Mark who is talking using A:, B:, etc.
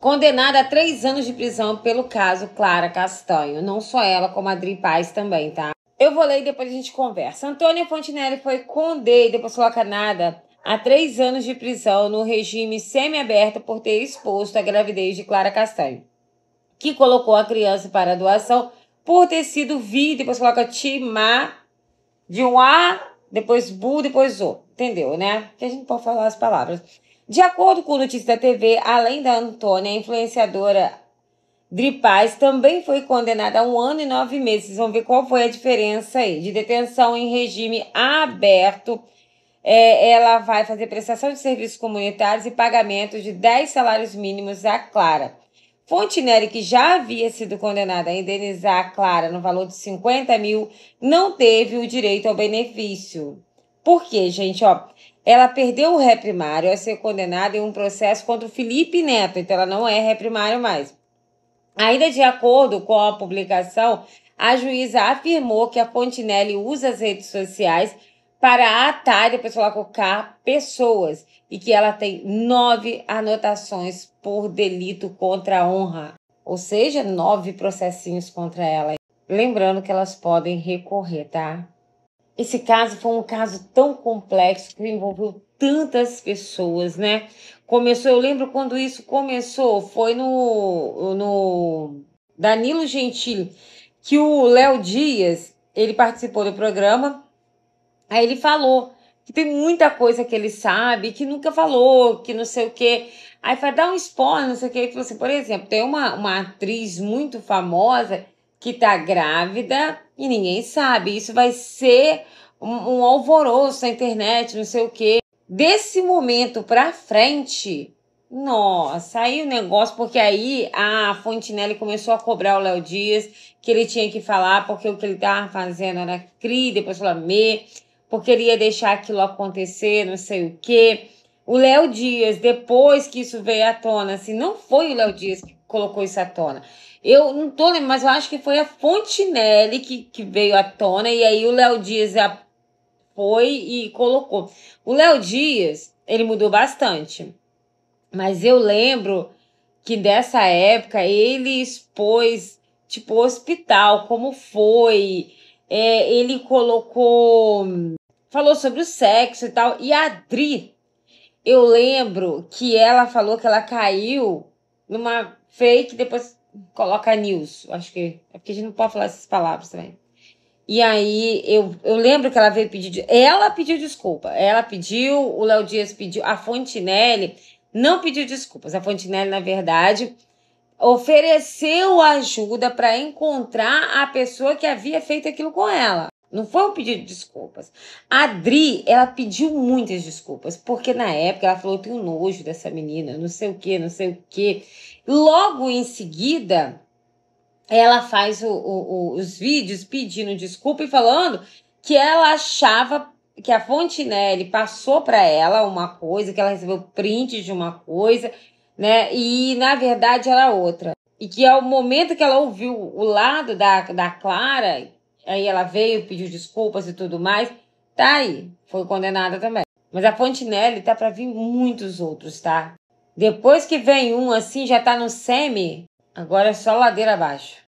A: Condenada a três anos de prisão pelo caso Clara Castanho. Não só ela, como a Adri Paz também, tá? Eu vou ler e depois a gente conversa. Antônia Fontinelli foi condenada e depois canada a três anos de prisão no regime semiaberto por ter exposto a gravidez de Clara Castanho, que colocou a criança para a doação por ter sido vi, depois coloca timá, de um A, depois bu, depois o. Entendeu, né? Que a gente pode falar as palavras. De acordo com notícias da TV, além da Antônia, a influenciadora Dripaz também foi condenada a um ano e nove meses. Vocês vão ver qual foi a diferença aí. De detenção em regime aberto, é, ela vai fazer prestação de serviços comunitários e pagamento de 10 salários mínimos à Clara. Fontinelli, que já havia sido condenada a indenizar a Clara no valor de 50 mil, não teve o direito ao benefício. Por quê, gente? Ó, ela perdeu o ré primário a é ser condenada em um processo contra o Felipe Neto, então ela não é ré primário mais. Ainda de acordo com a publicação, a juíza afirmou que a Fontinelli usa as redes sociais para atar, e depois colocar pessoas, e que ela tem nove anotações por delito contra a honra, ou seja, nove processinhos contra ela. Lembrando que elas podem recorrer, tá? Esse caso foi um caso tão complexo que envolveu tantas pessoas, né? Começou, eu lembro quando isso começou, foi no, no Danilo Gentili, que o Léo Dias, ele participou do programa, aí ele falou que tem muita coisa que ele sabe, que nunca falou, que não sei o quê. Aí vai dar um spoiler, não sei o quê. Ele falou assim, por exemplo, tem uma, uma atriz muito famosa que tá grávida e ninguém sabe. Isso vai ser um, um alvoroço na internet, não sei o quê. Desse momento pra frente, nossa, aí o negócio, porque aí a Fontinelli começou a cobrar o Léo Dias, que ele tinha que falar, porque o que ele tava fazendo era CRI, depois falou ME, porque ele ia deixar aquilo acontecer, não sei o quê o Léo Dias, depois que isso veio à tona, assim, não foi o Léo Dias que colocou isso à tona. Eu não tô lembrando, mas eu acho que foi a Fontinelli que, que veio à tona, e aí o Léo Dias a, foi e colocou. O Léo Dias, ele mudou bastante. Mas eu lembro que dessa época ele expôs, tipo, hospital, como foi. É, ele colocou. Falou sobre o sexo e tal. E a Adri eu lembro que ela falou que ela caiu numa fake, depois coloca news, acho que é porque a gente não pode falar essas palavras também. E aí eu, eu lembro que ela veio pedir, ela pediu desculpa, ela pediu, o Léo Dias pediu, a Fontinelli não pediu desculpas, a Fontinelli na verdade ofereceu ajuda para encontrar a pessoa que havia feito aquilo com ela. Não foi um pedido de desculpas. A Adri, ela pediu muitas desculpas, porque na época ela falou: eu tenho nojo dessa menina, não sei o que, não sei o que. Logo em seguida, ela faz o, o, o, os vídeos pedindo desculpa e falando que ela achava que a Fontinelli passou para ela uma coisa, que ela recebeu print de uma coisa, né? E na verdade era outra. E que ao momento que ela ouviu o lado da, da Clara, aí ela veio, pediu desculpas e tudo mais. Tá aí, foi condenada também. Mas a Fontinelli tá para vir muitos outros, tá? Depois que vem um assim, já tá no semi, agora é só ladeira abaixo.